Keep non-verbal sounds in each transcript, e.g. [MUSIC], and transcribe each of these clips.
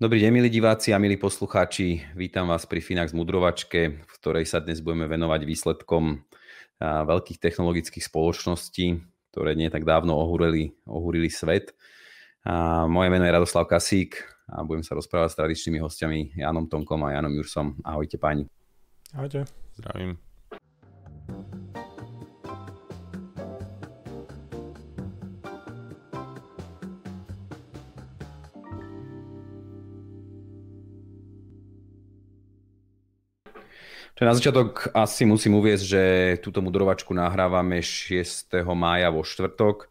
Dobrý deň, milí diváci a milí poslucháči. Vítam vás pri Finax Mudrovačke, v ktorej sa dnes budeme venovať výsledkom veľkých technologických spoločností, ktoré nie tak dávno ohúrili, ohúrili svet. A moje meno je Radoslav Kasík a budem sa rozprávať s tradičnými hostiami Janom Tomkom a Janom Jursom. Ahojte páni. Ahojte. Zdravím. Na začiatok asi musím uvieť, že túto mudrovačku nahrávame 6. mája vo štvrtok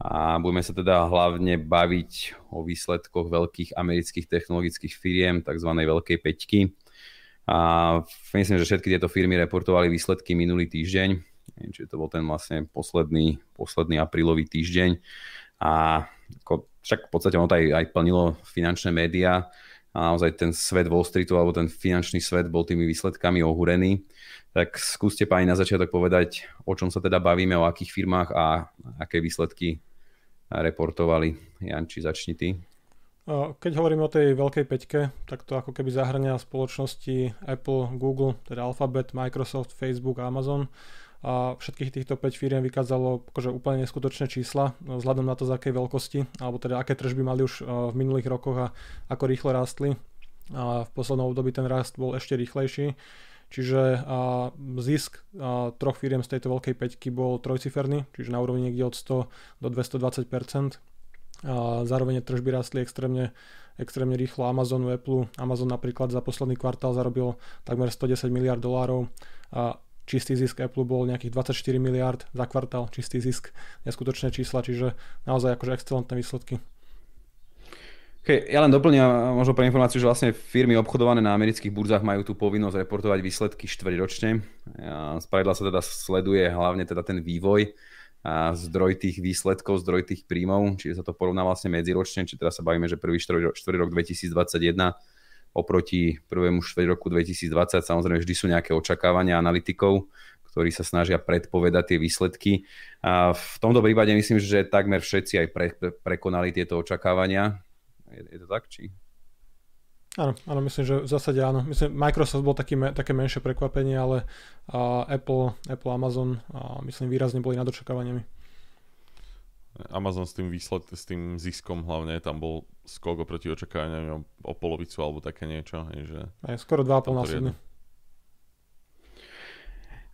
a budeme sa teda hlavne baviť o výsledkoch veľkých amerických technologických firiem, tzv. veľkej peťky. A myslím, že všetky tieto firmy reportovali výsledky minulý týždeň, čiže to bol ten vlastne posledný, posledný aprílový týždeň. A však v podstate ono to aj, aj plnilo finančné médiá, a naozaj ten svet Wall Streetu alebo ten finančný svet bol tými výsledkami ohúrený. Tak skúste pani na začiatok povedať, o čom sa teda bavíme, o akých firmách a aké výsledky reportovali. Janči, začni ty. Keď hovoríme o tej veľkej peťke, tak to ako keby zahrania spoločnosti Apple, Google, teda Alphabet, Microsoft, Facebook a Amazon a všetkých týchto 5 firiem vykázalo akože úplne neskutočné čísla no vzhľadom na to, z akej veľkosti, alebo teda aké tržby mali už e, v minulých rokoch a ako rýchlo rástli. A v poslednom období ten rast bol ešte rýchlejší. Čiže a, zisk a, troch firiem z tejto veľkej peťky bol trojciferný, čiže na úrovni niekde od 100 do 220 a zároveň tržby rástli extrémne, extrémne rýchlo Amazonu, Apple. Amazon napríklad za posledný kvartál zarobil takmer 110 miliard dolárov. A Čistý zisk Apple bol nejakých 24 miliard za kvartál, čistý zisk, neskutočné čísla, čiže naozaj akože excelentné výsledky. Okay, ja len doplňam možno pre informáciu, že vlastne firmy obchodované na amerických burzách majú tú povinnosť reportovať výsledky štvrťročne. Z pravidla sa teda sleduje hlavne teda ten vývoj a zdroj tých výsledkov, zdroj tých príjmov, čiže sa to porovná vlastne medziročne, či teraz sa bavíme, že prvý štvrť rok 2021 oproti prvému štvrť roku 2020. Samozrejme, vždy sú nejaké očakávania analytikov, ktorí sa snažia predpovedať tie výsledky. A v tomto prípade myslím, že takmer všetci aj pre, pre, prekonali tieto očakávania. Je, je to tak, či? Áno, áno, myslím, že v zásade áno. Myslím, Microsoft bol taký, také menšie prekvapenie, ale uh, Apple, Apple, Amazon uh, myslím výrazne boli nad očakávaniami. Amazon s tým, výsled, s tým ziskom hlavne, tam bol skok oproti očakávaniam o, o polovicu alebo také niečo. Že Aj, skoro 2,5 násobne.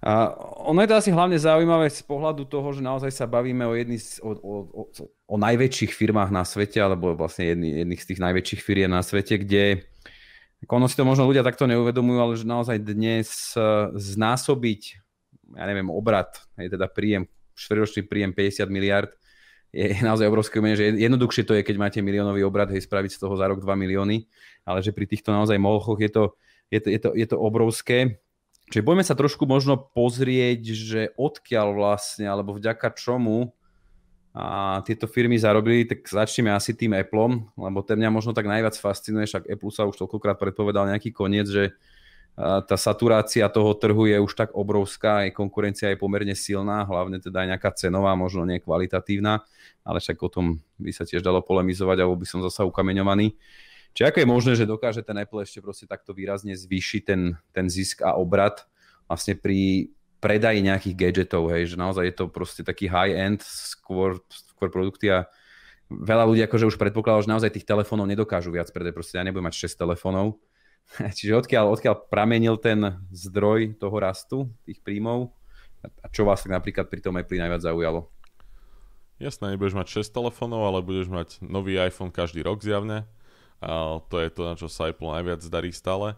A ono je to asi hlavne zaujímavé z pohľadu toho, že naozaj sa bavíme o, jedný z, o, o, o, o najväčších firmách na svete, alebo vlastne jedný, jedných z tých najväčších firiem na svete, kde ono si to možno ľudia takto neuvedomujú, ale že naozaj dnes e, znásobiť, ja neviem, obrat, je teda príjem, štvrťročný príjem 50 miliard, je, naozaj obrovské umenie, že jednoduchšie to je, keď máte miliónový obrad, hej, spraviť z toho za rok 2 milióny, ale že pri týchto naozaj molchoch je to, je to, je to, je to obrovské. Čiže poďme sa trošku možno pozrieť, že odkiaľ vlastne, alebo vďaka čomu a tieto firmy zarobili, tak začneme asi tým Appleom, lebo ten mňa možno tak najviac fascinuje, však Apple sa už toľkokrát predpovedal nejaký koniec, že tá saturácia toho trhu je už tak obrovská, aj konkurencia je pomerne silná, hlavne teda aj nejaká cenová, možno nie kvalitatívna, ale však o tom by sa tiež dalo polemizovať, alebo by som zasa ukameňovaný. Či ako je možné, že dokáže ten Apple ešte proste takto výrazne zvýšiť ten, ten zisk a obrad vlastne pri predaji nejakých gadgetov, hej, že naozaj je to proste taký high-end, skôr, skôr produkty a veľa ľudí akože už predpokladalo, že naozaj tých telefónov nedokážu viac predať, proste ja nebudem mať 6 telefónov, [LAUGHS] Čiže odkiaľ, odkiaľ pramenil ten zdroj toho rastu, tých príjmov a čo vás tak napríklad pri tom Apple najviac zaujalo? Jasné, nebudeš mať 6 telefónov, ale budeš mať nový iPhone každý rok zjavne. A to je to, na čo sa Apple najviac darí stále. E,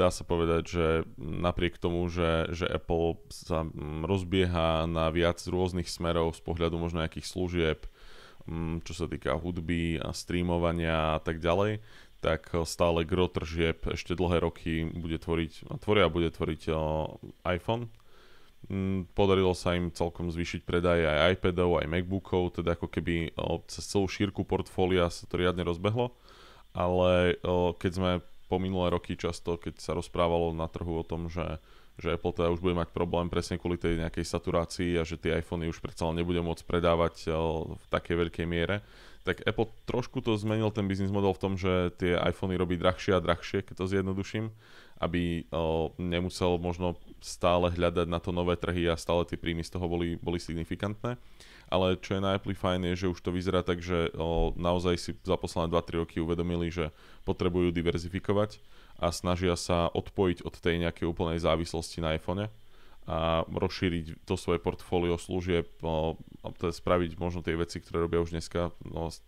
dá sa povedať, že napriek tomu, že, že Apple sa mm, rozbieha na viac rôznych smerov z pohľadu možno nejakých služieb, mm, čo sa týka hudby a streamovania a tak ďalej, tak eh, stále gro tržieb ešte dlhé roky bude tvoriť, no, tvoria a bude tvoriť eh, iPhone. Mm, podarilo sa im celkom zvýšiť predaje aj iPadov, aj MacBookov, teda ako keby eh, cez celú šírku portfólia sa to riadne rozbehlo. Ale keď sme po minulé roky často, keď sa rozprávalo na trhu o tom, že že Apple teda už bude mať problém presne kvôli tej nejakej saturácii a že tie iPhony už predsa nebude môcť predávať v takej veľkej miere, tak Apple trošku to zmenil ten biznis model v tom, že tie iPhony robí drahšie a drahšie, keď to zjednoduším, aby o, nemusel možno stále hľadať na to nové trhy a stále tie príjmy z toho boli, boli signifikantné. Ale čo je na Apple fajn je, že už to vyzerá tak, že o, naozaj si za posledné 2-3 roky uvedomili, že potrebujú diverzifikovať a snažia sa odpojiť od tej nejakej úplnej závislosti na iPhone a rozšíriť to svoje portfólio služieb, no, to je spraviť možno tie veci, ktoré robia už dneska no, s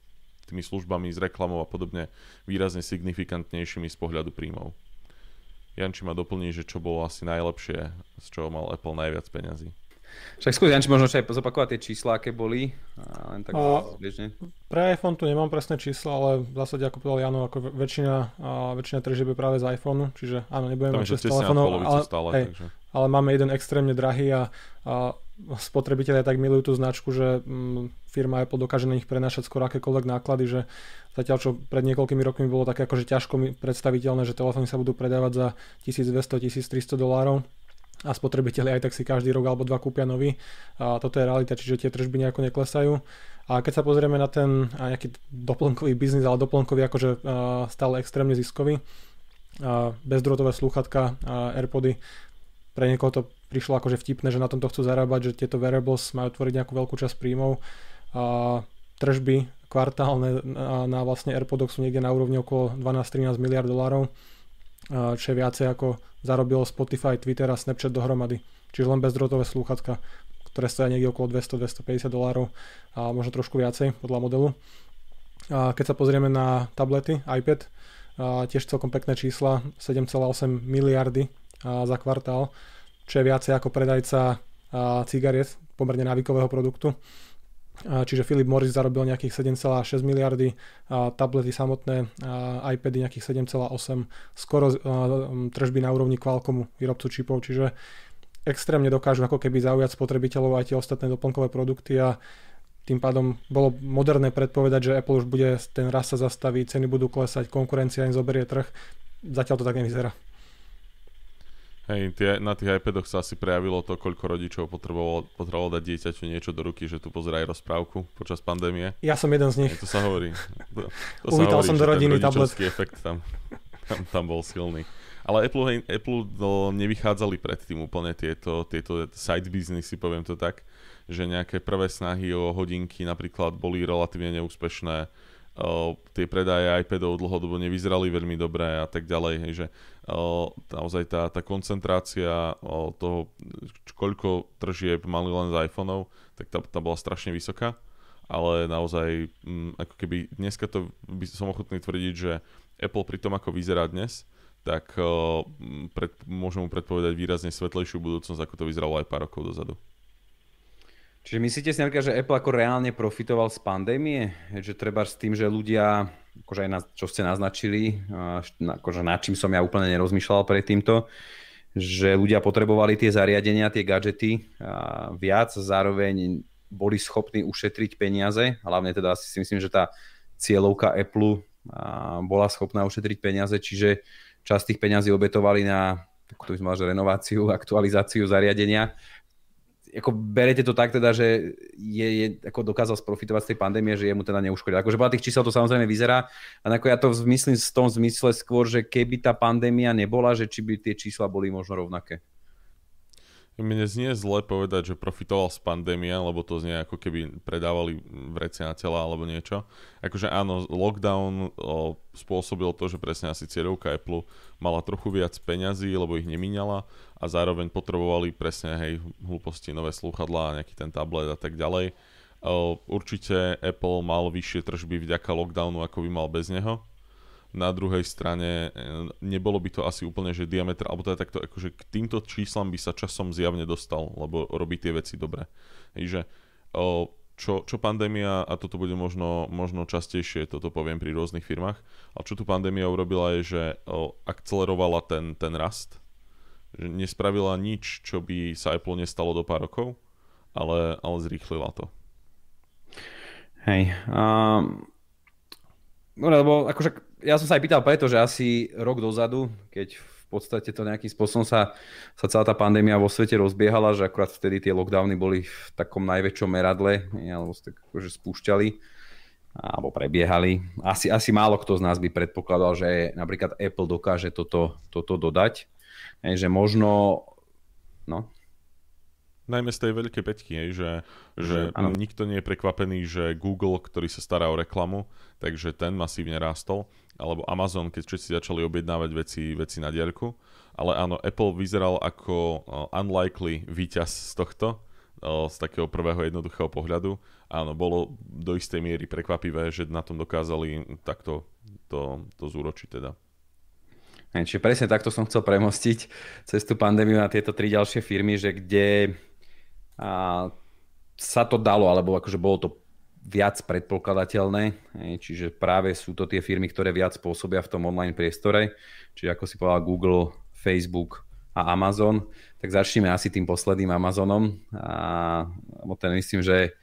tými službami, s reklamou a podobne výrazne signifikantnejšími z pohľadu príjmov. Janči ma doplní, že čo bolo asi najlepšie, z čoho mal Apple najviac peňazí. Však skúsi, Janči, možno aj zopakovať tie čísla, aké boli. len tak a, Pre iPhone tu nemám presné čísla, ale v zásade, ako povedal Jano, ako väčšina, a väčšina tržieb je práve z iPhone, čiže áno, nebudeme mať 6 telefónov, ale, stále, hej, ale máme jeden extrémne drahý a, a spotrebitelia tak milujú tú značku, že m, mm, firma Apple dokáže na nich prenašať skoro akékoľvek náklady, že zatiaľ čo pred niekoľkými rokmi bolo také akože ťažko predstaviteľné, že telefóny sa budú predávať za 1200-1300 dolárov, a spotrebiteľi aj tak si každý rok alebo dva kúpia nový. A toto je realita, čiže tie tržby nejako neklesajú. A keď sa pozrieme na ten nejaký doplnkový biznis, ale doplnkový akože stále extrémne ziskový, bezdrotové slúchatka, Airpody, pre niekoho to prišlo akože vtipné, že na tomto chcú zarábať, že tieto wearables majú tvoriť nejakú veľkú časť príjmov. Tržby kvartálne na, na vlastne AirPodoch sú niekde na úrovni okolo 12-13 miliard dolárov čo je viacej ako zarobilo Spotify, Twitter a Snapchat dohromady. Čiže len bezdrotové slúchatka, ktoré stojí niekde okolo 200-250 dolárov a možno trošku viacej podľa modelu. A keď sa pozrieme na tablety, iPad, a tiež celkom pekné čísla, 7,8 miliardy za kvartál, čo je viacej ako predajca cigariet, pomerne návykového produktu. Čiže Philip Morris zarobil nejakých 7,6 miliardy, tablety samotné, iPady nejakých 7,8, skoro e, tržby na úrovni Qualcommu, výrobcu čipov, čiže extrémne dokážu ako keby zaujať spotrebiteľov aj tie ostatné doplnkové produkty a tým pádom bolo moderné predpovedať, že Apple už bude, ten raz sa zastaviť, ceny budú klesať, konkurencia im zoberie trh. Zatiaľ to tak nevyzerá. Hej, tie, na tých iPadoch sa asi prejavilo to, koľko rodičov potrebovalo, potrebovalo dať dieťaťu niečo do ruky, že tu pozeraj rozprávku počas pandémie. Ja som jeden z nich. Hej, to sa hovorí. To, to Uvítal sa hovorí, som do rodiny tablet. efekt tam, tam, tam bol silný. Ale Apple, Apple no, nevychádzali predtým úplne tieto, tieto side businessy, poviem to tak, že nejaké prvé snahy o hodinky napríklad boli relatívne neúspešné. o, tie predaje iPadov dlhodobo nevyzerali veľmi dobré a tak ďalej. Hej, že naozaj tá, tá koncentrácia toho, koľko tržieb mali len z iPhoneov, tak tá, tá bola strašne vysoká. Ale naozaj, mm, ako keby dneska to by som ochotný tvrdiť, že Apple pri tom, ako vyzerá dnes, tak mm, pred, môžem mu predpovedať výrazne svetlejšiu budúcnosť, ako to vyzeralo aj pár rokov dozadu. Čiže myslíte si napríklad, že Apple ako reálne profitoval z pandémie? Že treba s tým, že ľudia akože aj na, čo ste naznačili, akože na čím som ja úplne nerozmýšľal pred týmto, že ľudia potrebovali tie zariadenia, tie gadžety viac, zároveň boli schopní ušetriť peniaze, hlavne teda si myslím, že tá cieľovka Apple bola schopná ušetriť peniaze, čiže časť tých peniazí obetovali na, ako to by som mal, že renováciu, aktualizáciu zariadenia ako berete to tak teda, že je, je, ako dokázal sprofitovať z tej pandémie, že jemu teda neuškodil. Akože podľa tých čísel to samozrejme vyzerá. A ako ja to myslím v tom zmysle skôr, že keby tá pandémia nebola, že či by tie čísla boli možno rovnaké. Mne znie zle povedať, že profitoval z pandémie, lebo to znie ako keby predávali vrece na tela alebo niečo. Akože áno, lockdown o, spôsobil to, že presne asi cieľovka Apple mala trochu viac peňazí, lebo ich nemíňala a zároveň potrebovali presne hej, hlúposti, nové slúchadlá, nejaký ten tablet a tak ďalej. O, určite Apple mal vyššie tržby vďaka lockdownu, ako by mal bez neho na druhej strane eh, nebolo by to asi úplne, že diametr, alebo teda takto, akože k týmto číslam by sa časom zjavne dostal, lebo robí tie veci dobre. Takže čo, čo pandémia, a toto bude možno, možno častejšie, toto poviem pri rôznych firmách, ale čo tu pandémia urobila je, že akcelerovala ten, ten rast, že nespravila nič, čo by sa Apple nestalo do pár rokov, ale, ale zrýchlila to. Hej. Um, no lebo akože ja som sa aj pýtal preto, že asi rok dozadu, keď v podstate to nejakým spôsobom sa, sa celá tá pandémia vo svete rozbiehala, že akurát vtedy tie lockdowny boli v takom najväčšom meradle, alebo tak akože spúšťali alebo prebiehali. Asi, asi málo kto z nás by predpokladal, že napríklad Apple dokáže toto, toto dodať. Že možno... No, najmä z tej veľkej peťky, že, že že nikto nie je prekvapený, že Google, ktorý sa stará o reklamu, takže ten masívne rástol alebo Amazon, keď všetci začali objednávať veci, veci na diaľku. Ale áno, Apple vyzeral ako eh, unlikely víťaz z tohto, eh, z takého prvého jednoduchého pohľadu. Áno, bolo do istej miery prekvapivé, že na tom dokázali takto to, to zúročiť teda. Čiže presne takto som chcel premostiť cez tú pandémiu na tieto tri ďalšie firmy, že kde a, sa to dalo, alebo akože bolo to viac predpokladateľné, čiže práve sú to tie firmy, ktoré viac pôsobia v tom online priestore, čiže ako si povedal Google, Facebook a Amazon, tak začneme asi tým posledným Amazonom a ten myslím, že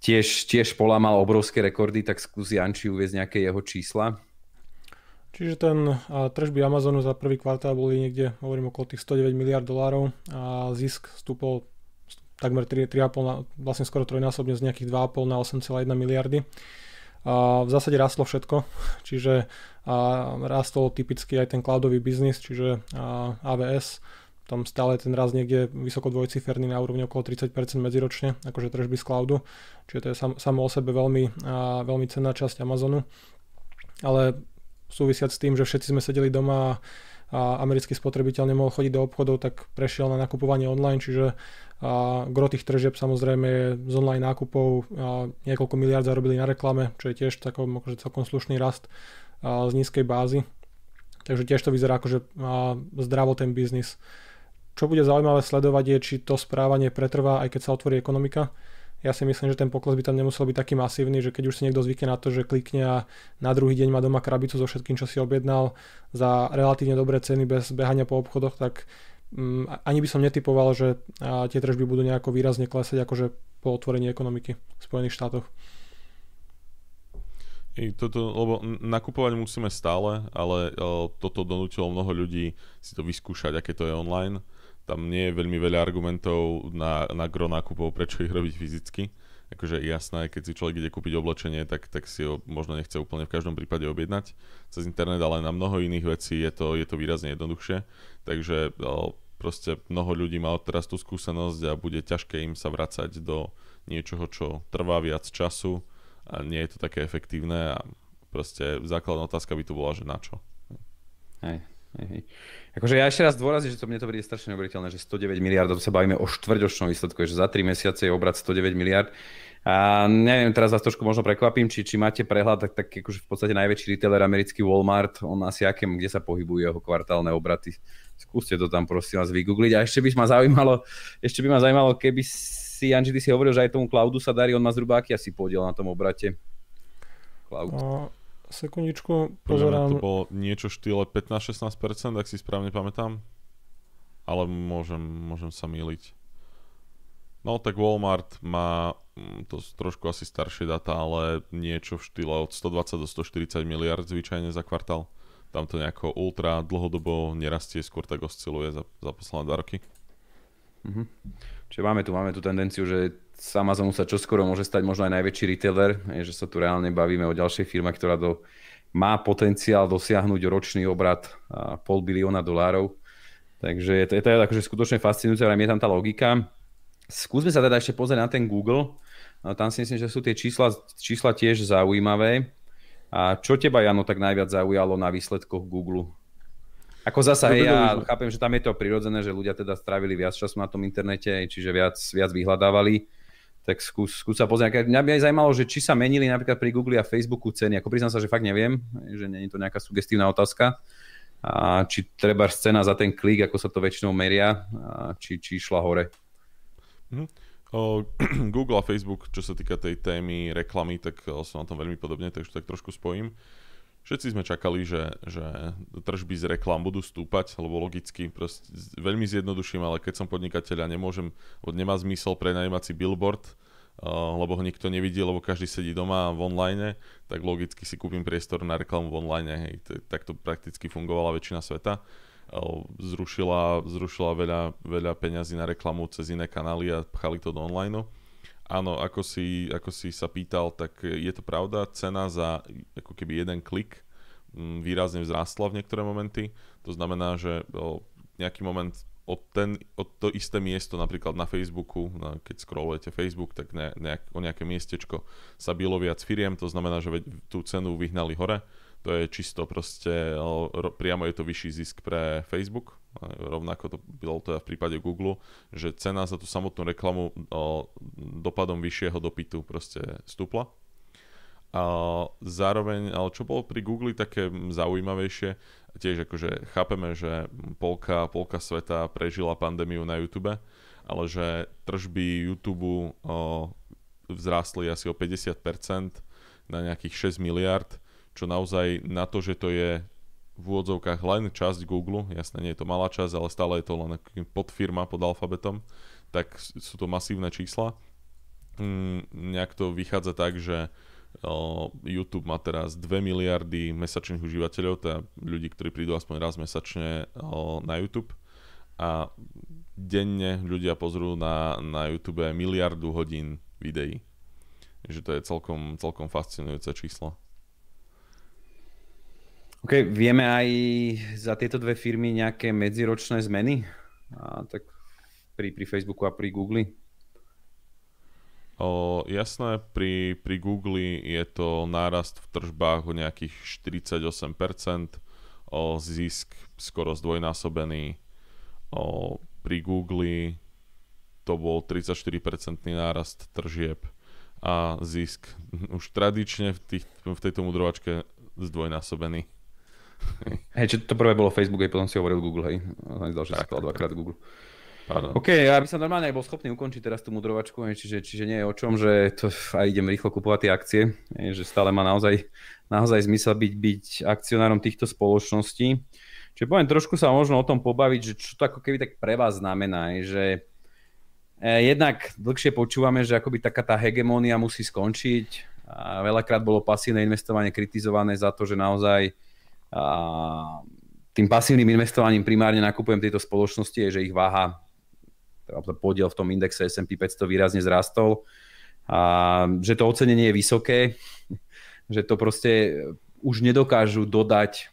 tiež, tiež Pola mal obrovské rekordy, tak skúsi Anči uviezť nejaké jeho čísla. Čiže ten tržby Amazonu za prvý kvartál boli niekde, hovorím, okolo tých 109 miliard dolárov a zisk stúpol takmer 3, 3,5 na, vlastne skoro trojnásobne z nejakých 2,5 na 8,1 miliardy. A v zásade rastlo všetko, [LAUGHS] čiže a rastol typicky aj ten cloudový biznis, čiže a AWS, tam stále ten raz niekde vysoko dvojciferný na úrovni okolo 30% medziročne, akože tržby z cloudu, čiže to je sam, samo o sebe veľmi, a veľmi cenná časť Amazonu. Ale súvisiac s tým, že všetci sme sedeli doma a, a americký spotrebiteľ nemohol chodiť do obchodov, tak prešiel na nakupovanie online, čiže a gro tých tržieb samozrejme je z online nákupov. A niekoľko miliard zarobili na reklame, čo je tiež takom, akože celkom slušný rast z nízkej bázy. Takže tiež to vyzerá akože zdravo ten biznis. Čo bude zaujímavé sledovať je, či to správanie pretrvá, aj keď sa otvorí ekonomika. Ja si myslím, že ten pokles by tam nemusel byť taký masívny, že keď už si niekto zvykne na to, že klikne a na druhý deň má doma krabicu so všetkým, čo si objednal za relatívne dobré ceny bez behania po obchodoch, tak Mm, ani by som netypoval, že tie tržby budú nejako výrazne klesať akože po otvorení ekonomiky v Spojených štátoch. I toto, lebo nakupovať musíme stále, ale toto donútilo mnoho ľudí si to vyskúšať, aké to je online. Tam nie je veľmi veľa argumentov na, na gro nákupov, prečo ich robiť fyzicky akože jasné, keď si človek ide kúpiť oblečenie, tak, tak si ho možno nechce úplne v každom prípade objednať cez internet, ale na mnoho iných vecí je to, je to výrazne jednoduchšie. Takže proste mnoho ľudí má teraz tú skúsenosť a bude ťažké im sa vracať do niečoho, čo trvá viac času a nie je to také efektívne a proste základná otázka by tu bola, že na čo. Hej, Hej. Akože ja ešte raz dôrazím, že to mne to príde strašne neuveriteľné, že 109 miliard, to sa bavíme o štvrťročnom výsledku, že za 3 mesiace je obrad 109 miliard. A neviem, teraz vás trošku možno prekvapím, či, či máte prehľad, tak, tak akože v podstate najväčší retailer americký Walmart, on asi aké, kde sa pohybujú jeho kvartálne obraty. Skúste to tam prosím vás vygoogliť. A ešte by ma zaujímalo, ešte by ma zaujímalo, keby si, Anži, si hovoril, že aj tomu Cloudu sa darí, on má zruba aký asi podiel na tom obrate? Cloud. No, Sekundičku, pozerám. Mňa to bolo niečo štýle 15-16%, ak si správne pamätám. Ale môžem, môžem sa míliť. No tak Walmart má mm, to trošku asi staršie data, ale niečo v štýle od 120 do 140 miliard zvyčajne za kvartál. Tam to nejako ultra dlhodobo nerastie, skôr tak osciluje za, za posledné dva roky. Mhm. Čiže máme tu, máme tu tendenciu, že s Amazonu sa čoskoro môže stať možno aj najväčší retailer, že sa tu reálne bavíme o ďalšej firme, ktorá do, má potenciál dosiahnuť ročný obrad pol bilióna dolárov. Takže je to, je to akože skutočne fascinujúce, ale je tam tá logika. Skúsme sa teda ešte pozrieť na ten Google. Tam si myslím, že sú tie čísla, čísla tiež zaujímavé. A čo teba, Jano, tak najviac zaujalo na výsledkoch Google ako zasa, hej, ja chápem, že tam je to prirodzené, že ľudia teda strávili viac času na tom internete, čiže viac, viac vyhľadávali. Tak skús, skús sa pozrieť. Mňa by aj zaujímalo, že či sa menili napríklad pri Google a Facebooku ceny. Ako priznám sa, že fakt neviem, že nie je to nejaká sugestívna otázka. A či treba cena za ten klik, ako sa to väčšinou meria, a či, či išla hore. Mm. [CLEARS THROAT] Google a Facebook, čo sa týka tej témy reklamy, tak som na tom veľmi podobne, takže tak trošku spojím. Všetci sme čakali, že, že tržby z reklám budú stúpať, lebo logicky, proste, veľmi zjednoduším, ale keď som podnikateľ a nemôžem, nemá zmysel prenajímať si billboard, eh, lebo ho nikto nevidí, lebo každý sedí doma v online, tak logicky si kúpim priestor na reklamu v online. Hej. Tak to prakticky fungovala väčšina sveta. Eh, zrušila, zrušila veľa, veľa peňazí na reklamu cez iné kanály a pchali to do online. Áno, ako si, ako si sa pýtal, tak je to pravda, cena za ako keby jeden klik mm, výrazne vzrástla v niektoré momenty. To znamená, že nejaký moment od, ten, od to isté miesto, napríklad na Facebooku, na, keď scrollujete Facebook, tak ne, nejak, o nejaké miestečko sa bylo viac firiem, to znamená, že tú cenu vyhnali hore. To je čisto proste, priamo je to vyšší zisk pre Facebook, rovnako to bolo teda v prípade Google, že cena za tú samotnú reklamu o, dopadom vyššieho dopytu proste stúpla. A zároveň, ale čo bolo pri Google také zaujímavejšie, tiež akože chápeme, že polka, polka sveta prežila pandémiu na YouTube, ale že tržby YouTube o, vzrástli asi o 50% na nejakých 6 miliard, čo naozaj na to, že to je v úvodzovkách len časť Google, jasne nie je to malá časť, ale stále je to len podfirma pod alfabetom, tak sú to masívne čísla. Mm, nejak to vychádza tak, že YouTube má teraz 2 miliardy mesačných užívateľov, teda ľudí, ktorí prídu aspoň raz mesačne na YouTube a denne ľudia pozrú na, na YouTube miliardu hodín videí. Že to je celkom, celkom fascinujúce číslo. OK, vieme aj za tieto dve firmy nejaké medziročné zmeny? A tak pri, pri Facebooku a pri Google? O, jasné, pri, pri Google je to nárast v tržbách o nejakých 48%, o, zisk skoro zdvojnásobený. O, pri Google to bol 34 nárast tržieb a zisk už tradične v, tých, v tejto mudrovačke zdvojnásobený. [LAUGHS] Hej, čo to prvé bolo Facebook, aj potom si hovoril Google, hej. A zdal, že tak, si dvakrát Google. Pardon. OK, ja by som normálne aj bol schopný ukončiť teraz tú mudrovačku, hej, čiže, čiže nie je o čom, že to, a idem rýchlo kupovať tie akcie, hej, že stále má naozaj, naozaj zmysel byť, byť akcionárom týchto spoločností. Čiže poviem, trošku sa možno o tom pobaviť, že čo to ako keby tak pre vás znamená, hej, že e, jednak dlhšie počúvame, že akoby taká tá hegemónia musí skončiť a veľakrát bolo pasívne investovanie kritizované za to, že naozaj a tým pasívnym investovaním primárne nakupujem tieto spoločnosti, je, že ich váha, teda podiel v tom indexe S&P 500 výrazne zrastol, a že to ocenenie je vysoké, [LAUGHS] že to proste už nedokážu dodať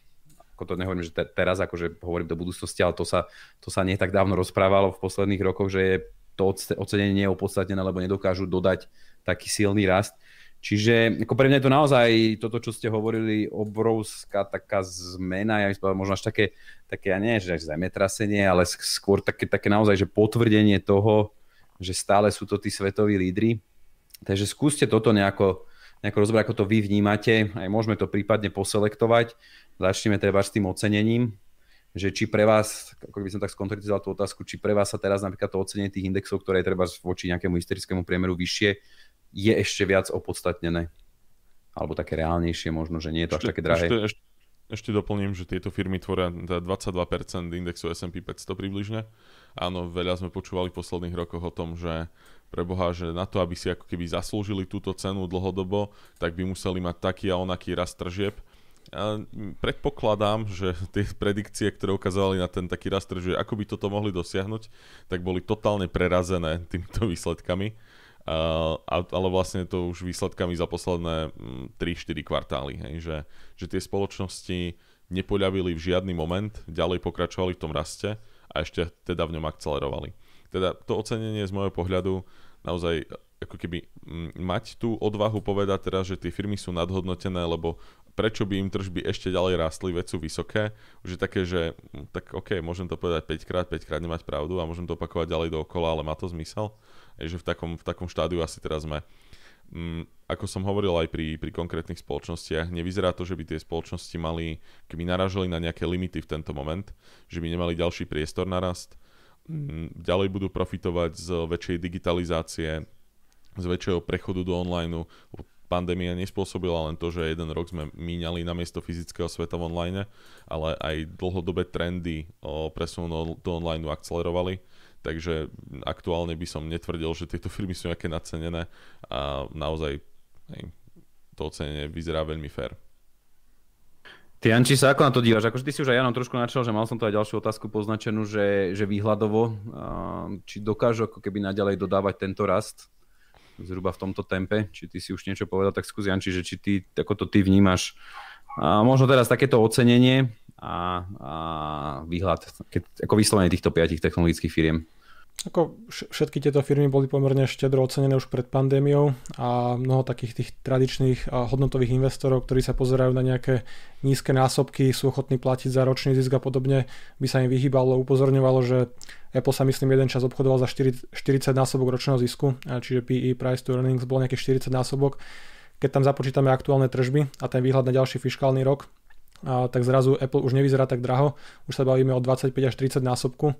ako to nehovorím, že te, teraz, akože hovorím do budúcnosti, ale to sa, to sa nie tak dávno rozprávalo v posledných rokoch, že je to ocenenie je opodstatnené, lebo nedokážu dodať taký silný rast. Čiže ako pre mňa je to naozaj toto, čo ste hovorili, obrovská taká zmena, ja by možno až také, také ja nie, že až zemetrasenie, ale skôr také, také naozaj, že potvrdenie toho, že stále sú to tí svetoví lídry. Takže skúste toto nejako, nejako rozbrať, ako to vy vnímate, aj môžeme to prípadne poselektovať. Začneme treba s tým ocenením, že či pre vás, ako by som tak skontrolizoval tú otázku, či pre vás sa teraz napríklad to ocenie tých indexov, ktoré je treba voči nejakému historickému priemeru vyššie, je ešte viac opodstatnené. Alebo také reálnejšie možno, že nie je to ešte, až také drahé. Ešte, ešte, ešte doplním, že tieto firmy tvoria 22% teda indexu S&P 500 približne. Áno, veľa sme počúvali v posledných rokoch o tom, že preboha, že na to, aby si ako keby zaslúžili túto cenu dlhodobo, tak by museli mať taký a onaký rast tržieb. A predpokladám, že tie predikcie, ktoré ukázali na ten taký rast tržieb, ako by toto mohli dosiahnuť, tak boli totálne prerazené týmito výsledkami Uh, ale vlastne to už výsledkami za posledné 3-4 mm, kvartály, hej, že, že tie spoločnosti nepoľavili v žiadny moment, ďalej pokračovali v tom raste a ešte teda v ňom akcelerovali. Teda to ocenenie z môjho pohľadu naozaj ako keby mm, mať tú odvahu povedať teraz, že tie firmy sú nadhodnotené, lebo prečo by im tržby ešte ďalej rástli, veď sú vysoké, už je také, že mm, tak ok, môžem to povedať 5 krát, 5 krát nemať pravdu a môžem to opakovať ďalej dookola, ale má to zmysel že v takom, v takom štádiu asi teraz sme. Mm, ako som hovoril aj pri, pri konkrétnych spoločnostiach, nevyzerá to, že by tie spoločnosti mali, keby naražili na nejaké limity v tento moment, že by nemali ďalší priestor na rast. Mm, ďalej budú profitovať z väčšej digitalizácie, z väčšieho prechodu do online. Pandémia nespôsobila len to, že jeden rok sme míňali na miesto fyzického sveta v online, ale aj dlhodobé trendy o presunu do online akcelerovali Takže aktuálne by som netvrdil, že tieto firmy sú nejaké nadcenené a naozaj hej, to ocenenie vyzerá veľmi fér. Ty, Anči, sa ako na to díváš? Akože ty si už aj Janom trošku načal, že mal som tu aj ďalšiu otázku poznačenú, že, že výhľadovo, či dokážu ako keby naďalej dodávať tento rast zhruba v tomto tempe, či ty si už niečo povedal, tak skús Janči, že či ty, ako to ty vnímaš. A možno teraz takéto ocenenie, a, a výhľad keď, ako vyslovenie týchto piatich technologických firiem? Ako všetky tieto firmy boli pomerne štedro ocenené už pred pandémiou a mnoho takých tých tradičných hodnotových investorov, ktorí sa pozerajú na nejaké nízke násobky, sú ochotní platiť za ročný zisk a podobne, by sa im vyhýbalo, upozorňovalo, že Apple sa myslím jeden čas obchodoval za 40 násobok ročného zisku, čiže PE, price to earnings, bol nejaký 40 násobok. Keď tam započítame aktuálne tržby a ten výhľad na ďalší fiskálny rok, a, tak zrazu Apple už nevyzerá tak draho, už sa bavíme o 25 až 30 násobku.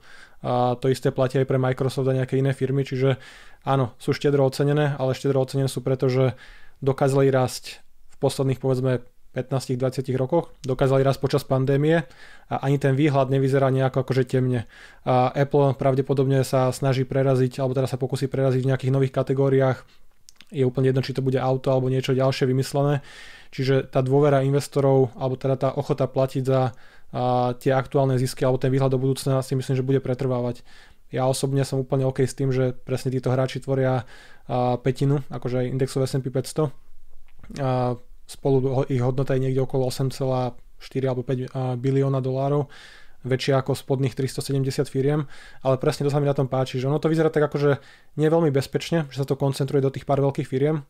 A to isté platí aj pre Microsoft a nejaké iné firmy, čiže áno, sú štedro ocenené, ale štedro ocenené sú preto, že dokázali rásť v posledných povedzme 15-20 rokoch, dokázali raz počas pandémie a ani ten výhľad nevyzerá nejako akože temne. A Apple pravdepodobne sa snaží preraziť, alebo teda sa pokusí preraziť v nejakých nových kategóriách je úplne jedno, či to bude auto alebo niečo ďalšie vymyslené. Čiže tá dôvera investorov, alebo teda tá ochota platiť za a, tie aktuálne zisky alebo ten výhľad do budúcna si myslím, že bude pretrvávať. Ja osobne som úplne OK s tým, že presne títo hráči tvoria a, petinu, akože aj indexov S&P 500. A, spolu ich hodnota je niekde okolo 8,4 alebo 5 bilióna dolárov väčšia ako spodných 370 firiem, ale presne to sa mi na tom páči, že ono to vyzerá tak akože nie veľmi bezpečne, že sa to koncentruje do tých pár veľkých firiem,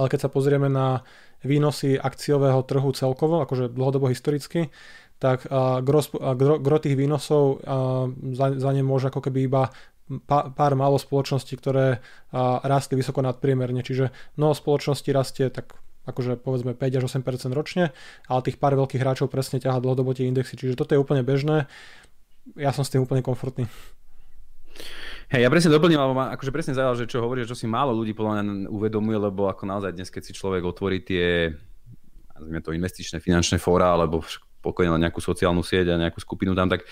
ale keď sa pozrieme na výnosy akciového trhu celkovo, akože dlhodobo historicky, tak gro, gro, gro tých výnosov za, za ne môže ako keby iba pár málo spoločností, ktoré rastli vysoko nadpriemerne. Čiže mnoho spoločností rastie tak akože povedzme 5 až 8 ročne, ale tých pár veľkých hráčov presne ťaha dlhodobo tie indexy, čiže toto je úplne bežné. Ja som s tým úplne komfortný. Hej, ja presne doplním, alebo ma akože presne zaujalo, že čo hovoríš, čo si málo ľudí podľa mňa uvedomuje, lebo ako naozaj dnes, keď si človek otvorí tie to investičné finančné fóra, alebo pokojne na nejakú sociálnu sieť a nejakú skupinu tam, tak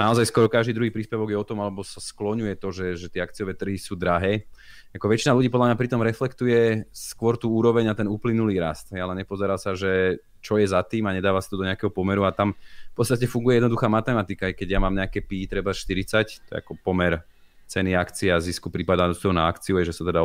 naozaj skoro každý druhý príspevok je o tom, alebo sa skloňuje to, že, že tie akciové trhy sú drahé. Ako väčšina ľudí podľa mňa pritom reflektuje skôr tú úroveň a ten uplynulý rast, ale nepozerá sa, že čo je za tým a nedáva sa to do nejakého pomeru a tam v podstate funguje jednoduchá matematika, aj keď ja mám nejaké pi treba 40, to je ako pomer ceny akcia a zisku prípadajúceho na akciu je, že sa teda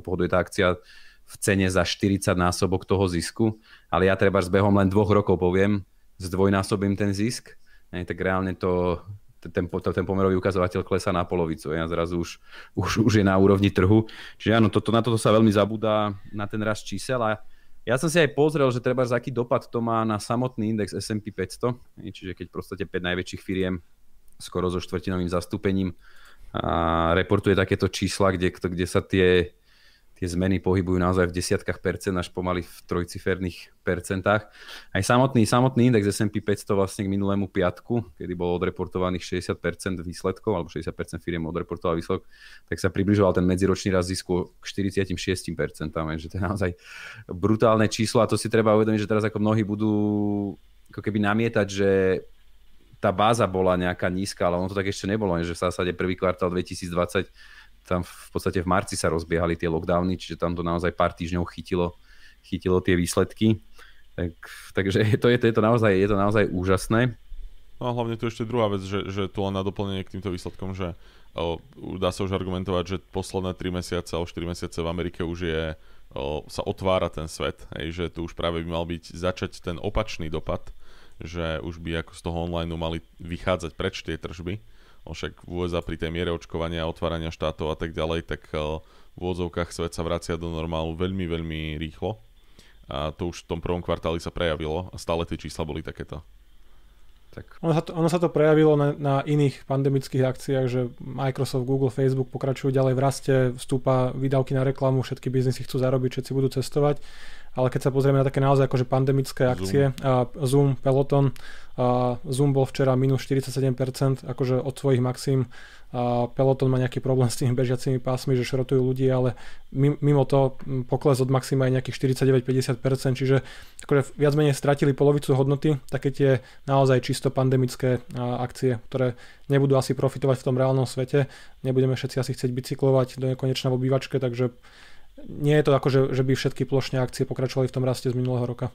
obchoduje tá akcia v cene za 40 násobok toho zisku, ale ja treba s behom len dvoch rokov poviem, zdvojnásobím ten zisk, tak reálne to, ten, ten pomerový ukazovateľ klesá na polovicu a zrazu už, [LAUGHS] už, už je na úrovni trhu. Čiže áno, to, na toto sa veľmi zabúda, na ten raz čísel a ja som si aj pozrel, že treba aký dopad to má na samotný index S&P 500, čiže keď v podstate 5 najväčších firiem skoro so štvrtinovým zastúpením a reportuje takéto čísla, kde, kde sa tie tie zmeny pohybujú naozaj v desiatkách percent, až pomaly v trojciferných percentách. Aj samotný, samotný index S&P 500 vlastne k minulému piatku, kedy bolo odreportovaných 60% výsledkov, alebo 60% firiem odreportoval výsledok, tak sa približoval ten medziročný rast zisku k 46%, to je naozaj brutálne číslo a to si treba uvedomiť, že teraz ako mnohí budú ako keby namietať, že tá báza bola nejaká nízka, ale ono to tak ešte nebolo, že v zásade prvý kvartál 2020 tam v podstate v marci sa rozbiehali tie lockdowny, čiže tam to naozaj pár týždňov chytilo, chytilo tie výsledky. Tak, takže je to, je, to, je, to naozaj, je to naozaj úžasné. No a hlavne tu ešte druhá vec, že, že tu len na doplnenie k týmto výsledkom, že o, dá sa už argumentovať, že posledné 3 mesiace alebo 4 mesiace v Amerike už je o, sa otvára ten svet, hej, že tu už práve by mal byť začať ten opačný dopad, že už by ako z toho online mali vychádzať preč tie tržby, No však v USA pri tej miere očkovania, otvárania štátov a tak ďalej, tak eh, v úvodzovkách svet sa vracia do normálu veľmi, veľmi rýchlo. A to už v tom prvom kvartáli sa prejavilo a stále tie čísla boli takéto. Tak. Ono, sa to, ono sa to prejavilo na, na iných pandemických akciách, že Microsoft, Google, Facebook pokračujú ďalej v raste, vstúpa výdavky na reklamu, všetky biznisy chcú zarobiť, všetci budú cestovať ale keď sa pozrieme na také naozaj akože pandemické akcie, Zoom, uh, Zoom Peloton, uh, Zoom bol včera minus 47%, akože od svojich maxim, uh, Peloton má nejaký problém s tými bežiacimi pásmi, že šrotujú ľudí, ale mimo to pokles od maxima je nejakých 49-50%, čiže akože viac menej stratili polovicu hodnoty, také tie naozaj čisto pandemické akcie, ktoré nebudú asi profitovať v tom reálnom svete, nebudeme všetci asi chcieť bicyklovať do nekonečna v obývačke, takže nie je to ako, že, že by všetky plošné akcie pokračovali v tom raste z minulého roka.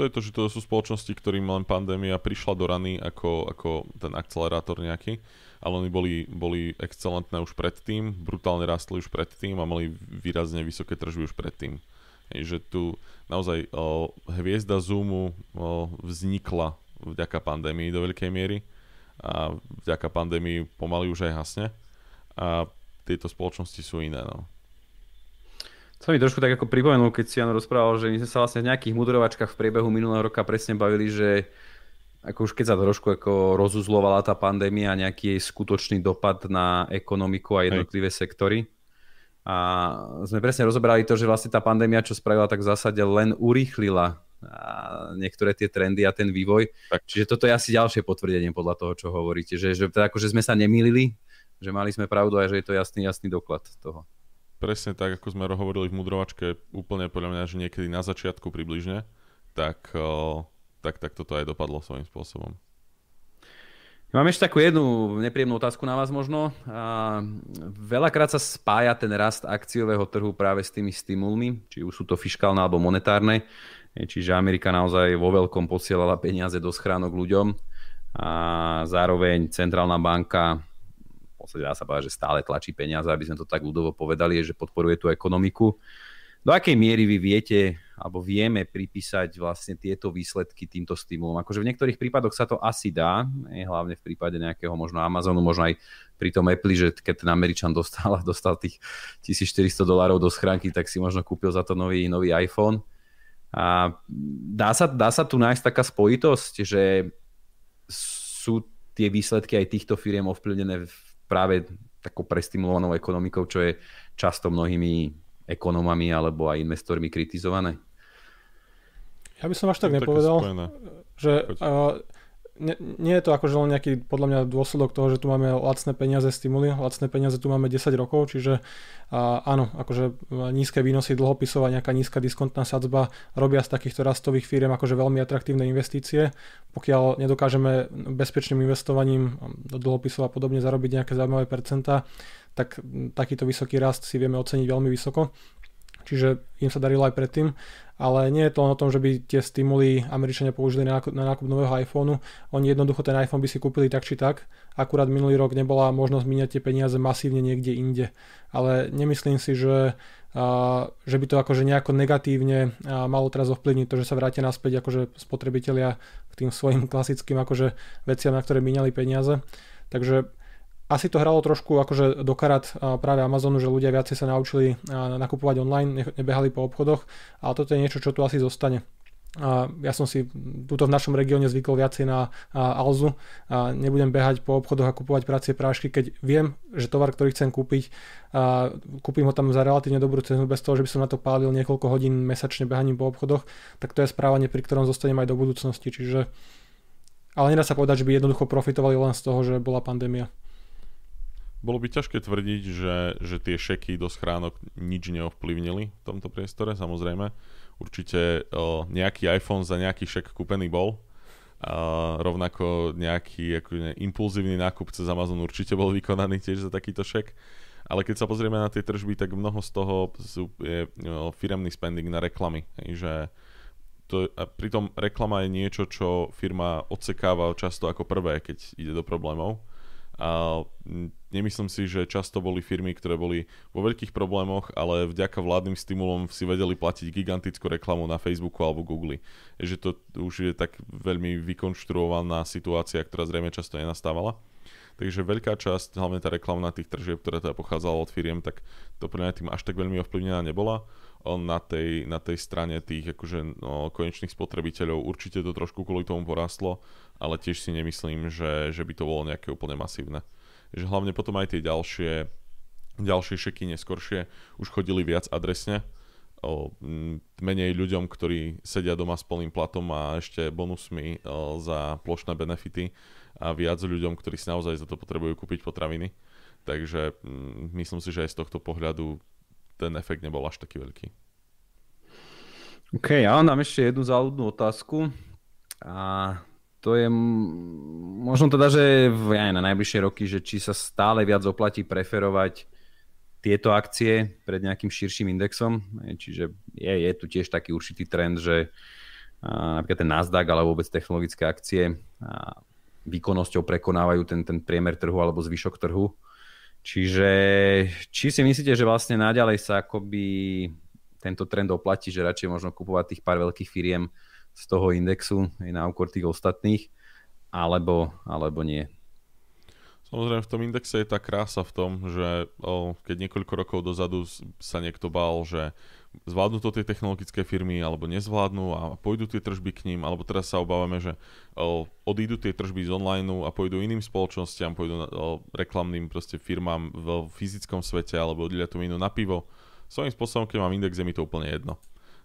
To je to, že to sú spoločnosti, ktorým len pandémia prišla do rany ako, ako ten akcelerátor nejaký, ale oni boli, boli excelentné už predtým, brutálne rastli už predtým a mali výrazne vysoké tržby už predtým. Hej, že tu naozaj o, eh, hviezda Zoomu o, eh, vznikla vďaka pandémii do veľkej miery a vďaka pandémii pomaly už aj hasne a tieto spoločnosti sú iné. No. To mi trošku tak ako pripomenul, keď si Jano rozprával, že my sme sa vlastne v nejakých mudrovačkách v priebehu minulého roka presne bavili, že ako už keď sa trošku ako rozuzlovala tá pandémia a nejaký jej skutočný dopad na ekonomiku a jednotlivé Hej. sektory. A sme presne rozobrali to, že vlastne tá pandémia, čo spravila, tak v zásade len urýchlila niektoré tie trendy a ten vývoj. Tak. Čiže toto je asi ďalšie potvrdenie podľa toho, čo hovoríte. Že, že teda že sme sa nemýlili, že mali sme pravdu a že je to jasný, jasný doklad toho presne tak, ako sme hovorili v mudrovačke, úplne podľa mňa, že niekedy na začiatku približne, tak, eh, tak, tak toto aj dopadlo svojím spôsobom. Mám ešte takú jednu nepríjemnú otázku na vás možno. A veľakrát sa spája ten rast akciového trhu práve s tými stimulmi, či už sú to fiskálne alebo monetárne. E, čiže Amerika naozaj vo veľkom posielala peniaze do schránok ľuďom a zároveň centrálna banka podstate dá sa povedať, že stále tlačí peniaze, aby sme to tak ľudovo povedali, že podporuje tú ekonomiku. Do akej miery vy viete alebo vieme pripísať vlastne tieto výsledky týmto stimulom? Akože v niektorých prípadoch sa to asi dá, hlavne v prípade nejakého možno Amazonu, možno aj pri tom Apple, že keď ten Američan dostal, [LAUGHS] dostal tých 1400 dolárov do schránky, tak si možno kúpil za to nový, nový iPhone. A dá sa, dá sa tu nájsť taká spojitosť, že sú tie výsledky aj týchto firiem ovplyvnené v práve takou prestimulovanou ekonomikou, čo je často mnohými ekonomami alebo aj investormi kritizované? Ja by som až tak nepovedal, že uh, nie, nie je to akože len nejaký podľa mňa dôsledok toho, že tu máme lacné peniaze, stimuly, lacné peniaze tu máme 10 rokov, čiže a, áno, akože nízke výnosy dlhopisov a nejaká nízka diskontná sadzba robia z takýchto rastových firiem akože veľmi atraktívne investície. Pokiaľ nedokážeme bezpečným investovaním do dlhopisov a podobne zarobiť nejaké zaujímavé percentá, tak takýto vysoký rast si vieme oceniť veľmi vysoko čiže im sa darilo aj predtým ale nie je to len o tom, že by tie stimuly Američania použili na nákup, na nákup nového iPhoneu. Oni jednoducho ten iPhone by si kúpili tak či tak. Akurát minulý rok nebola možnosť míňať tie peniaze masívne niekde inde. Ale nemyslím si, že, že by to akože nejako negatívne malo teraz ovplyvniť to, že sa vrátia naspäť akože spotrebitelia k tým svojim klasickým akože veciam, na ktoré míňali peniaze. Takže asi to hralo trošku akože do práve Amazonu, že ľudia viacej sa naučili nakupovať online, nebehali po obchodoch, ale toto je niečo, čo tu asi zostane. ja som si tuto v našom regióne zvykol viacej na Alzu a nebudem behať po obchodoch a kupovať pracie prášky, keď viem, že tovar, ktorý chcem kúpiť, a kúpim ho tam za relatívne dobrú cenu bez toho, že by som na to pálil niekoľko hodín mesačne behaním po obchodoch, tak to je správanie, pri ktorom zostanem aj do budúcnosti. Čiže... Ale nedá sa povedať, že by jednoducho profitovali len z toho, že bola pandémia. Bolo by ťažké tvrdiť, že, že tie šeky do schránok nič neovplyvnili v tomto priestore, samozrejme. Určite o, eh, nejaký iPhone za nejaký šek kúpený bol. A rovnako nejaký ako ne, impulzívny nákup cez Amazon určite bol vykonaný tiež za takýto šek. Ale keď sa pozrieme na tie tržby, tak mnoho z toho sú, je no, firemný spending na reklamy. Že to, a pritom reklama je niečo, čo firma odsekáva často ako prvé, keď ide do problémov. A nemyslím si, že často boli firmy, ktoré boli vo veľkých problémoch, ale vďaka vládnym stimulom si vedeli platiť gigantickú reklamu na Facebooku alebo Google. Že to už je tak veľmi vykonštruovaná situácia, ktorá zrejme často nenastávala. Takže veľká časť, hlavne tá na tých tržieb, ktorá teda pochádzala od firiem, tak to pre tým až tak veľmi ovplyvnená nebola. na tej, na tej strane tých akože, no, konečných spotrebiteľov určite to trošku kvôli tomu porastlo, ale tiež si nemyslím, že, že by to bolo nejaké úplne masívne že hlavne potom aj tie ďalšie, ďalšie šeky neskoršie už chodili viac adresne, o, menej ľuďom, ktorí sedia doma s plným platom a ešte bonusmi o, za plošné benefity a viac ľuďom, ktorí si naozaj za to potrebujú kúpiť potraviny. Takže m, myslím si, že aj z tohto pohľadu ten efekt nebol až taký veľký. OK, ja mám ešte jednu záľudnú otázku. A to je možno teda, že v, aj na najbližšie roky, že či sa stále viac oplatí preferovať tieto akcie pred nejakým širším indexom. Čiže je, je tu tiež taký určitý trend, že napríklad ten Nasdaq alebo vôbec technologické akcie výkonnosťou prekonávajú ten, ten priemer trhu alebo zvyšok trhu. Čiže či si myslíte, že vlastne naďalej sa akoby tento trend oplatí, že radšej možno kupovať tých pár veľkých firiem, z toho indexu aj na úkor tých ostatných, alebo, alebo nie. Samozrejme, v tom indexe je tá krása v tom, že keď niekoľko rokov dozadu sa niekto bál, že zvládnu to tie technologické firmy alebo nezvládnu a pôjdu tie tržby k ním, alebo teraz sa obávame, že odídu tie tržby z online a pôjdu iným spoločnostiam, pôjdu na, reklamným proste firmám v fyzickom svete alebo odľa to inú na pivo. Svojím spôsobom, keď mám index, je mi to úplne jedno.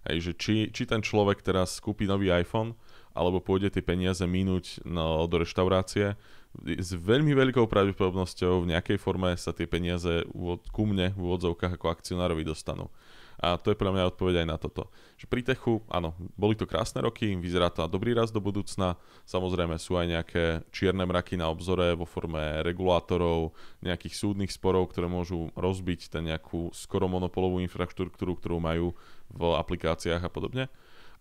Hej, že či, či ten človek teraz kúpi nový iPhone, alebo pôjde tie peniaze minúť no, do reštaurácie, s veľmi veľkou pravdepodobnosťou v nejakej forme sa tie peniaze ku mne v úvodzovkách ako akcionárovi dostanú. A to je pre mňa odpoveď aj na toto. Že pri techu, áno, boli to krásne roky, vyzerá to na dobrý raz do budúcna. Samozrejme sú aj nejaké čierne mraky na obzore vo forme regulátorov, nejakých súdnych sporov, ktoré môžu rozbiť ten nejakú skoro monopolovú infraštruktúru, ktorú majú v aplikáciách a podobne.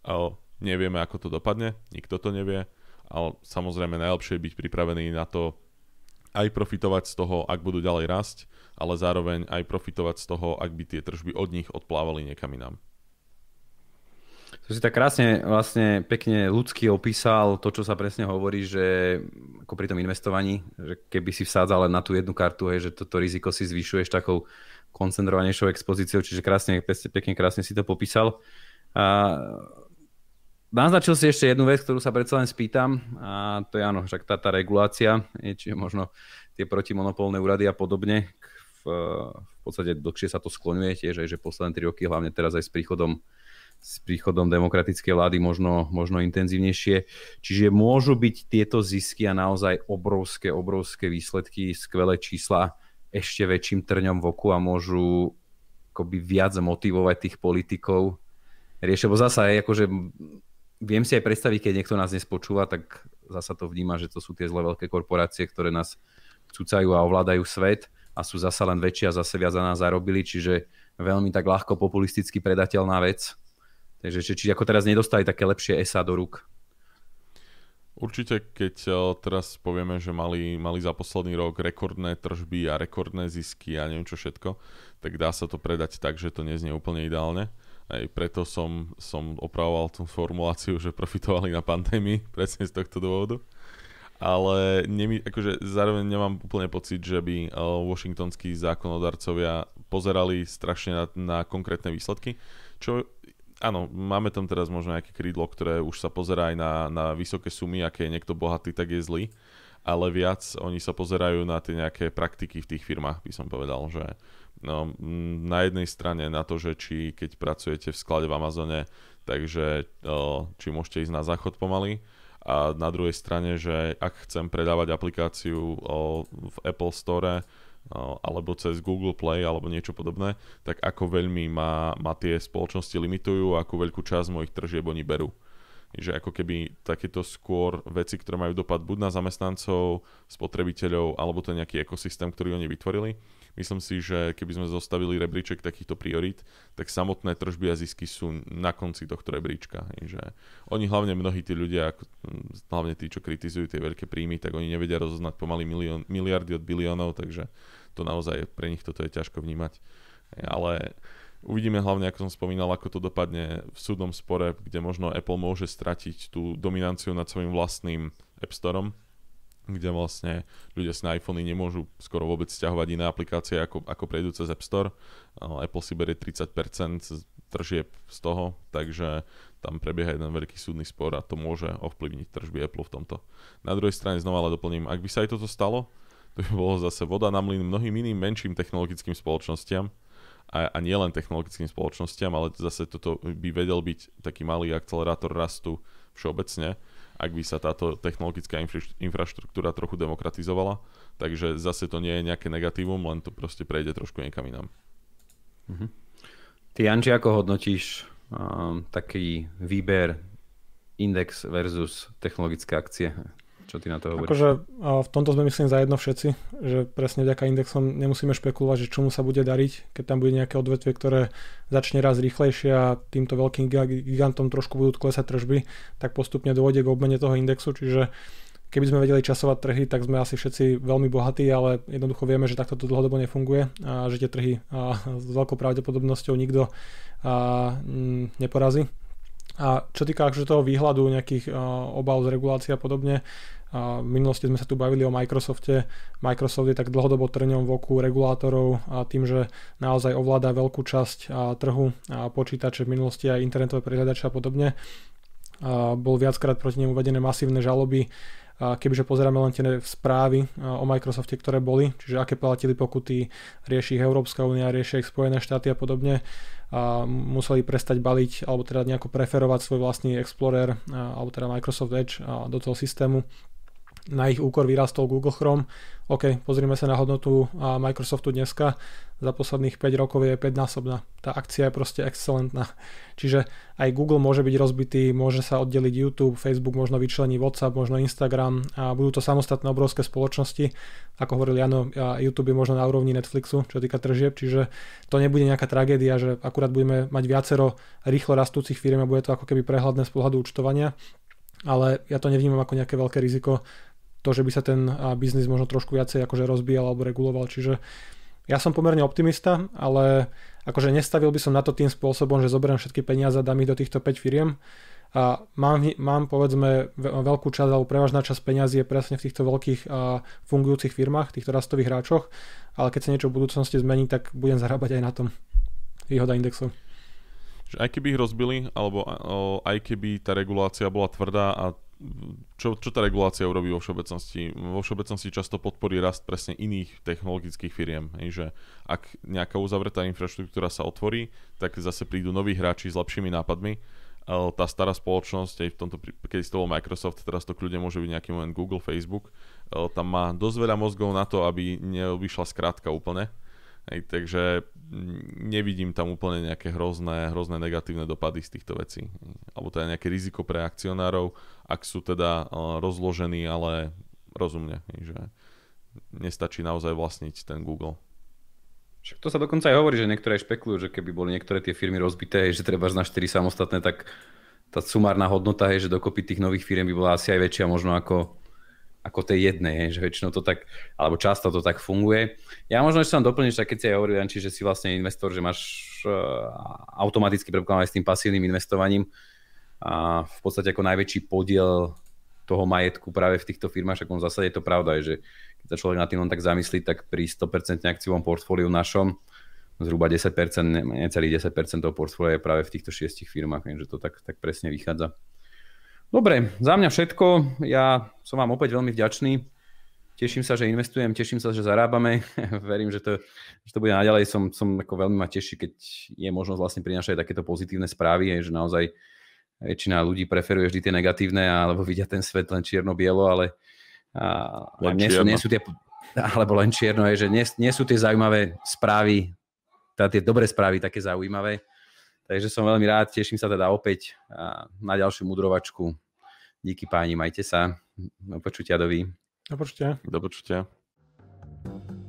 Ale nevieme, ako to dopadne, nikto to nevie, ale samozrejme najlepšie je byť pripravený na to aj profitovať z toho, ak budú ďalej rásť, ale zároveň aj profitovať z toho, ak by tie tržby od nich odplávali niekam inám. To si tak krásne, vlastne pekne ľudsky opísal to, čo sa presne hovorí, že ako pri tom investovaní, že keby si vsádzal len na tú jednu kartu, hej, že toto riziko si zvyšuješ takou koncentrovanejšou expozíciou, čiže krásne, pekne, krásne si to popísal. A Naznačil si ešte jednu vec, ktorú sa predsa len spýtam a to je áno, však tá, tá regulácia, či možno tie protimonopolné úrady a podobne, v, v podstate dlhšie sa to skloňuje tiež, že posledné tri roky, hlavne teraz aj s príchodom s príchodom demokratickej vlády možno, možno intenzívnejšie. Čiže môžu byť tieto zisky a naozaj obrovské, obrovské výsledky, skvelé čísla ešte väčším trňom v oku a môžu akoby viac motivovať tých politikov riešia. Bo zasa aj, akože, viem si aj predstaviť, keď niekto nás nespočúva, tak zasa to vníma, že to sú tie zle veľké korporácie, ktoré nás cucajú a ovládajú svet a sú zasa len väčšie a zase viac na nás zarobili, čiže veľmi tak ľahko populisticky predateľná vec. Takže či, či ako teraz nedostali také lepšie SA do rúk. Určite, keď eh, teraz povieme, že mali, mali za posledný rok rekordné tržby a rekordné zisky a neviem čo všetko, tak dá sa to predať tak, že to neznie úplne ideálne. Aj preto som, som opravoval tú formuláciu, že profitovali na pandémii, [LAUGHS] presne z tohto dôvodu. Ale nemi, akože zároveň nemám úplne pocit, že by eh, washingtonskí zákonodarcovia pozerali strašne na, na konkrétne výsledky, čo áno, máme tam teraz možno nejaké krídlo, ktoré už sa pozerá aj na, na vysoké sumy, aké je niekto bohatý, tak je zlý. Ale viac oni sa pozerajú na tie nejaké praktiky v tých firmách, by som povedal, že no, na jednej strane na to, že či keď pracujete v sklade v Amazone, takže či môžete ísť na záchod pomaly, a na druhej strane, že ak chcem predávať aplikáciu v Apple Store, alebo cez Google Play alebo niečo podobné, tak ako veľmi ma, ma tie spoločnosti limitujú a akú veľkú časť mojich tržieb oni berú. Že ako keby takéto skôr veci, ktoré majú dopad buď na zamestnancov, spotrebiteľov, alebo to nejaký ekosystém, ktorý oni vytvorili, Myslím si, že keby sme zostavili rebríček takýchto priorít, tak samotné tržby a zisky sú na konci tohto rebríčka. Že oni hlavne mnohí tí ľudia, hm, hlavne tí, čo kritizujú tie veľké príjmy, tak oni nevedia rozoznať pomaly milión, miliardy od biliónov, takže to naozaj pre nich toto je ťažko vnímať. Ale Uvidíme hlavne, ako som spomínal, ako to dopadne v súdnom spore, kde možno Apple môže stratiť tú dominanciu nad svojim vlastným App Storeom, kde vlastne ľudia si na iPhony nemôžu skoro vôbec stiahovať iné aplikácie, ako, ako prejdú cez App Store. Apple si berie 30% tržieb z toho, takže tam prebieha jeden veľký súdny spor a to môže ovplyvniť tržby Apple v tomto. Na druhej strane znova ale doplním, ak by sa aj toto stalo, to by bolo zase voda na mlyn mnohým iným menším technologickým spoločnostiam, a, a nie len technologickým spoločnostiam, ale zase toto by vedel byť taký malý akcelerátor rastu všeobecne, ak by sa táto technologická infraštruktúra trochu demokratizovala. Takže zase to nie je nejaké negatívum, len to proste prejde trošku niekam inám. Mhm. Ty, Anči, ako hodnotíš um, taký výber index versus technologické akcie? Čo ty na to hovoríš? Akože v tomto sme myslím zajedno všetci, že presne vďaka indexom nemusíme špekulovať, že čomu sa bude dariť, keď tam bude nejaké odvetvie, ktoré začne raz rýchlejšie a týmto veľkým gigantom trošku budú klesať tržby, tak postupne dôjde k obmene toho indexu, čiže keby sme vedeli časovať trhy, tak sme asi všetci veľmi bohatí, ale jednoducho vieme, že takto to dlhodobo nefunguje a že tie trhy a s veľkou pravdepodobnosťou nikto a, m, mm, neporazí. A čo týka akože toho výhľadu nejakých uh, obav z regulácií a podobne, uh, v minulosti sme sa tu bavili o Microsofte. Microsoft je tak dlhodobo trňom v oku regulátorov a tým, že naozaj ovláda veľkú časť uh, trhu a počítače v minulosti aj internetové prehľadače a podobne. Bol viackrát proti nemu uvedené masívne žaloby kebyže pozeráme len tie správy o Microsofte, ktoré boli, čiže aké platili pokuty, rieši ich Európska únia, rieši ich Spojené štáty a podobne, a museli prestať baliť alebo teda nejako preferovať svoj vlastný Explorer alebo teda Microsoft Edge do toho systému na ich úkor vyrastol Google Chrome. OK, pozrime sa na hodnotu Microsoftu dneska. Za posledných 5 rokov je 5-násobná. Tá akcia je proste excelentná. Čiže aj Google môže byť rozbitý, môže sa oddeliť YouTube, Facebook možno vyčlení WhatsApp, možno Instagram a budú to samostatné obrovské spoločnosti. Ako hovorili, áno, YouTube je možno na úrovni Netflixu, čo týka tržieb, čiže to nebude nejaká tragédia, že akurát budeme mať viacero rýchlo rastúcich firiem a bude to ako keby prehľadné z pohľadu účtovania ale ja to nevnímam ako nejaké veľké riziko to, že by sa ten biznis možno trošku viacej akože rozbíjal alebo reguloval. Čiže ja som pomerne optimista, ale akože nestavil by som na to tým spôsobom, že zoberiem všetky peniaze a dám ich do týchto 5 firiem. A mám, mám povedzme veľkú časť alebo prevažná časť peňazí je presne v týchto veľkých a, fungujúcich firmách, týchto rastových hráčoch, ale keď sa niečo v budúcnosti zmení, tak budem zarábať aj na tom. Výhoda indexov. Že aj keby ich rozbili, alebo aj keby tá regulácia bola tvrdá a čo, čo tá regulácia urobí vo všeobecnosti? Vo všeobecnosti často podporí rast presne iných technologických firiem. Hej, že ak nejaká uzavretá infraštruktúra sa otvorí, tak zase prídu noví hráči s lepšími nápadmi. Tá stará spoločnosť, aj v tomto, keď to bol Microsoft, teraz to kľudne môže byť nejaký moment Google, Facebook, tam má dosť veľa mozgov na to, aby nevyšla skrátka úplne. Hej, takže nevidím tam úplne nejaké hrozné, hrozné negatívne dopady z týchto vecí. Alebo teda nejaké riziko pre akcionárov, ak sú teda eh, rozložení, ale rozumne, že nestačí naozaj vlastniť ten Google. Však to sa dokonca aj hovorí, že niektoré špekulujú, že keby boli niektoré tie firmy rozbité, že treba na 4 samostatné, tak tá sumárna hodnota je, že dokopy tých nových firm by bola asi aj väčšia možno ako, ako tej jednej, že väčšinou to tak, alebo často to tak funguje. Ja možno ešte tam doplním, že keď si aj hovoril, Janči, že si vlastne investor, že máš uh, automaticky, predpokladám aj s tým pasívnym investovaním, a v podstate ako najväčší podiel toho majetku práve v týchto firmách, však on v zásade je to pravda, že keď sa človek na tým len tak zamyslí, tak pri 100% akciovom portfóliu našom zhruba 10%, necelých 10% toho portfólia je práve v týchto šiestich firmách, že to tak, tak presne vychádza. Dobre, za mňa všetko. Ja som vám opäť veľmi vďačný. Teším sa, že investujem, teším sa, že zarábame. [LAUGHS] Verím, že to, že to bude naďalej. Som, som ako veľmi ma teší, keď je možnosť vlastne prinašať takéto pozitívne správy, že naozaj väčšina ľudí preferuje vždy tie negatívne alebo vidia ten svet len čierno-bielo, ale a, len nie, sú, nie sú tie, alebo len čierno je, že nie, nie sú tie zaujímavé správy, teda tie dobré správy také zaujímavé. Takže som veľmi rád, teším sa teda opäť na ďalšiu mudrovačku. Díky páni, majte sa. Do počutia, dovi. Do počutia. Do počutia.